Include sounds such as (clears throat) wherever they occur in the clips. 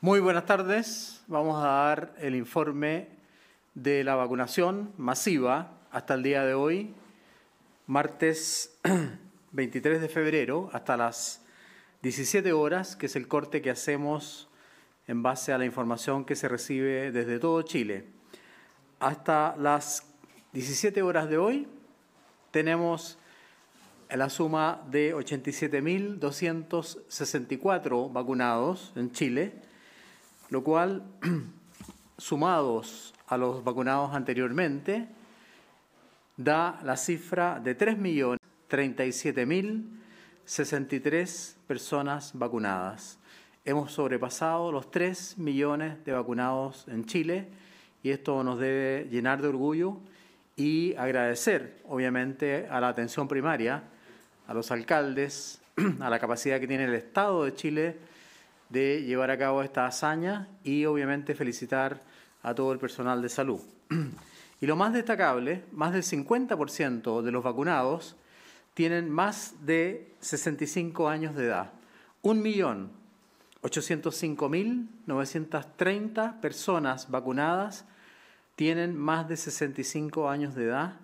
Muy buenas tardes. Vamos a dar el informe de la vacunación masiva hasta el día de hoy, martes 23 (clears throat) de febrero, hasta las 17 horas, que es el corte que hacemos en base a la información que se recibe desde todo Chile. Hasta las 17 horas de hoy tenemos la suma de 87.264 vacunados en Chile lo cual, (clears throat) sumados a los vacunados anteriormente, da la cifra de 3.037.063 personas vacunadas. Hemos sobrepasado los 3 millones de vacunados en Chile y esto nos debe llenar de orgullo y agradecer, obviamente, a la atención primaria, a los alcaldes, (clears throat) a la capacidad que tiene el Estado de Chile de llevar a cabo esta hazaña y obviamente felicitar a todo el personal de salud. (clears throat) Y lo más destacable, más del 50% de los vacunados tienen más de 65 años de edad. 1.805.930 personas vacunadas tienen más de 65 años de edad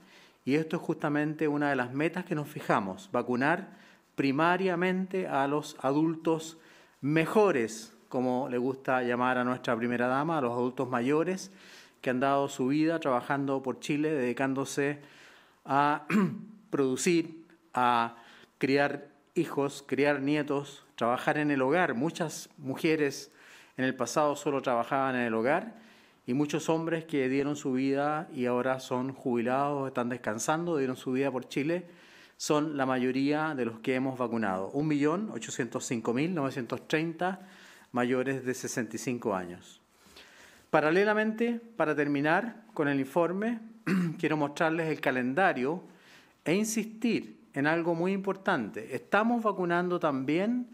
y esto es justamente una de las metas que nos fijamos, vacunar primariamente a los adultos mejores, como le gusta llamar a nuestra primera dama, a los adultos mayores que han dado su vida trabajando por Chile, dedicándose a (clears throat) producir, a criar hijos, criar nietos, trabajar en el hogar. Muchas mujeres en el pasado solo trabajaban en el hogar y muchos hombres que dieron su vida y ahora son jubilados, están descansando, dieron su vida por Chile son la mayoría de los que hemos vacunado, 1.805.930 mayores de 65 años. Paralelamente, para terminar con el informe, (clears throat) quiero mostrarles el calendario e insistir en algo muy importante. Estamos vacunando también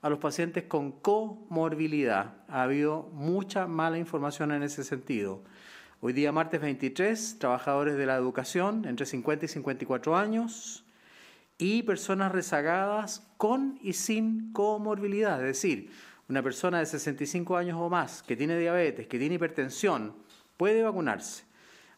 a los pacientes con comorbilidad. Ha habido mucha mala información en ese sentido. Hoy día, martes 23, trabajadores de la educación entre 50 y 54 años, y personas rezagadas con y sin comorbilidad. Es decir, una persona de 65 años o más que tiene diabetes, que tiene hipertensión, puede vacunarse.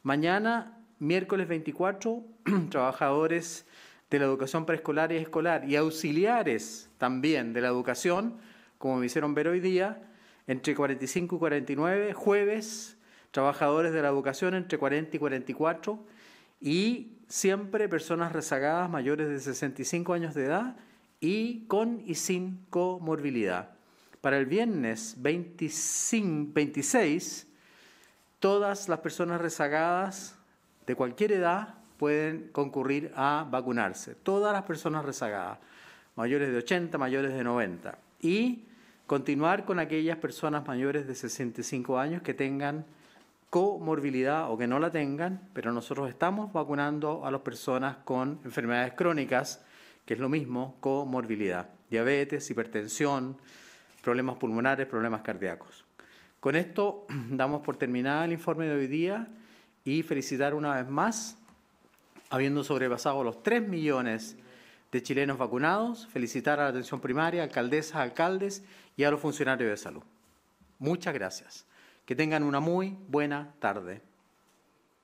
Mañana, miércoles 24, (clears throat) trabajadores de la educación preescolar y escolar y auxiliares también de la educación, como me hicieron ver hoy día, entre 45 y 49, jueves, trabajadores de la educación entre 40 y 44 y siempre personas rezagadas mayores de 65 años de edad y con y sin comorbilidad. Para el viernes 25, 26, todas las personas rezagadas de cualquier edad pueden concurrir a vacunarse. Todas las personas rezagadas, mayores de 80, mayores de 90. Y continuar con aquellas personas mayores de 65 años que tengan comorbilidad o que no la tengan, pero nosotros estamos vacunando a las personas con enfermedades crónicas, que es lo mismo, comorbilidad, diabetes, hipertensión, problemas pulmonares, problemas cardíacos. Con esto (clears throat) damos por terminado el informe de hoy día y felicitar una vez más, habiendo sobrepasado los 3 millones de chilenos vacunados, felicitar a la atención primaria, alcaldesas, alcaldes y a los funcionarios de salud. Muchas gracias. Que tengan una muy buena tarde.